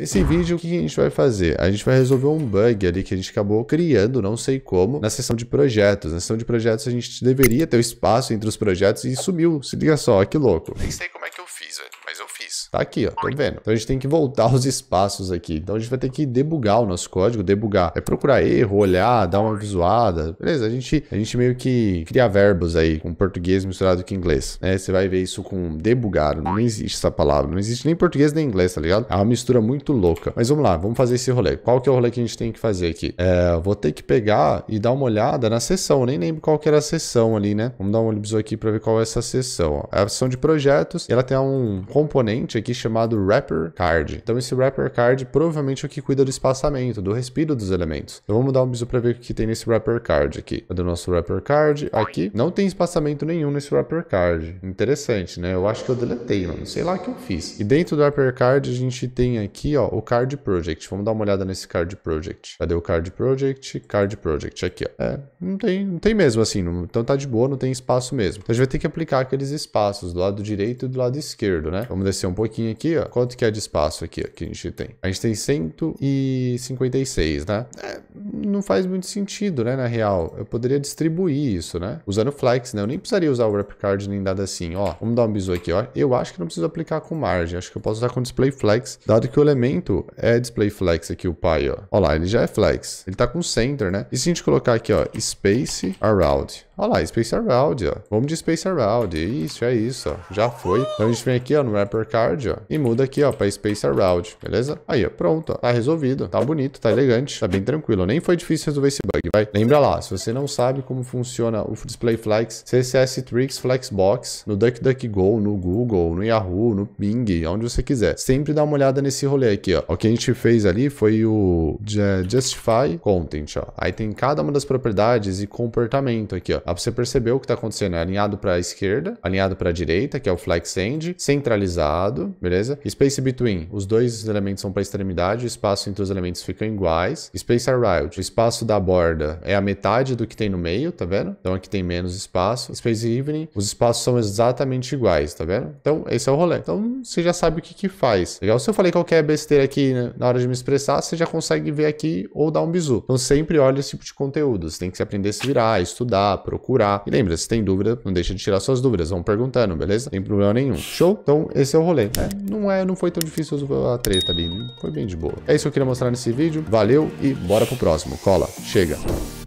Nesse vídeo, o que a gente vai fazer? A gente vai resolver um bug ali que a gente acabou criando, não sei como, na seção de projetos. Na seção de projetos, a gente deveria ter o um espaço entre os projetos e sumiu. Se liga só, que louco. Nem sei como é que eu fiz, velho fiz. Tá aqui, ó. tô vendo? Então a gente tem que voltar os espaços aqui. Então a gente vai ter que debugar o nosso código, debugar. É procurar erro, olhar, dar uma visuada. Beleza, a gente, a gente meio que cria verbos aí com português misturado com inglês. Né? Você vai ver isso com debugar. Não existe essa palavra. Não existe nem português nem inglês, tá ligado? É uma mistura muito louca. Mas vamos lá, vamos fazer esse rolê. Qual que é o rolê que a gente tem que fazer aqui? É, vou ter que pegar e dar uma olhada na sessão. Eu nem lembro qual que era a sessão ali, né? Vamos dar um olho aqui para ver qual é essa sessão. Ó. É a sessão de projetos. ela tem um componente componente aqui chamado wrapper card. Então esse wrapper card provavelmente é o que cuida do espaçamento, do respiro dos elementos. Então vamos dar um bisu para ver o que tem nesse wrapper card aqui. É do nosso wrapper card aqui. Não tem espaçamento nenhum nesse wrapper card. Interessante, né? Eu acho que eu deletei, mano. Sei lá o que eu fiz. E dentro do wrapper card a gente tem aqui, ó, o card project. Vamos dar uma olhada nesse card project. Cadê o card project? Card project aqui, ó. É, não tem, não tem mesmo assim. Não, então tá de boa, não tem espaço mesmo. Então a gente vai ter que aplicar aqueles espaços do lado direito e do lado esquerdo, né? Vamos descer um pouquinho aqui, ó. Quanto que é de espaço aqui ó, que a gente tem? A gente tem 156, né? É, não faz muito sentido, né? Na real, eu poderia distribuir isso, né? Usando flex, né? Eu nem precisaria usar o wrap card nem nada assim, ó. Vamos dar um bisu aqui, ó. Eu acho que não preciso aplicar com margem. Acho que eu posso usar com display flex, dado que o elemento é display flex aqui, o pai, ó. Ó lá, ele já é flex. Ele tá com center, né? E se a gente colocar aqui, ó, space around. Olha lá, Space Around, ó. Vamos de Space Around. Isso, é isso, ó. Já foi. Então a gente vem aqui, ó, no Wrapper Card, ó. E muda aqui, ó, pra Space Around, beleza? Aí, ó, pronto, ó. Tá resolvido. Tá bonito, tá elegante, tá bem tranquilo. Nem foi difícil resolver esse bug, vai. Lembra lá, se você não sabe como funciona o Display Flex, CSS Tricks, Flexbox, no DuckDuckGo, no Google, no Yahoo, no Bing, onde você quiser. Sempre dá uma olhada nesse rolê aqui, ó. O que a gente fez ali foi o Justify Content, ó. Aí tem cada uma das propriedades e comportamento aqui, ó para você perceber o que está acontecendo. É alinhado para a esquerda, alinhado para a direita, que é o flex end, centralizado, beleza? Space between, os dois elementos são para extremidade, o espaço entre os elementos fica iguais. Space arrived, o espaço da borda é a metade do que tem no meio, tá vendo? Então aqui tem menos espaço. Space evening, os espaços são exatamente iguais, tá vendo? Então esse é o rolê. Então você já sabe o que que faz. Legal? Se eu falei qualquer besteira aqui né, na hora de me expressar, você já consegue ver aqui ou dar um bizu. Então sempre olha esse tipo de conteúdo. Você tem que se aprender a se virar, estudar, procurar procurar. E lembra, se tem dúvida, não deixa de tirar suas dúvidas, vão perguntando, beleza? Sem problema nenhum. Show? Então, esse é o rolê. É, não é, não foi tão difícil a treta ali, né? foi bem de boa. É isso que eu queria mostrar nesse vídeo, valeu e bora pro próximo. Cola, chega!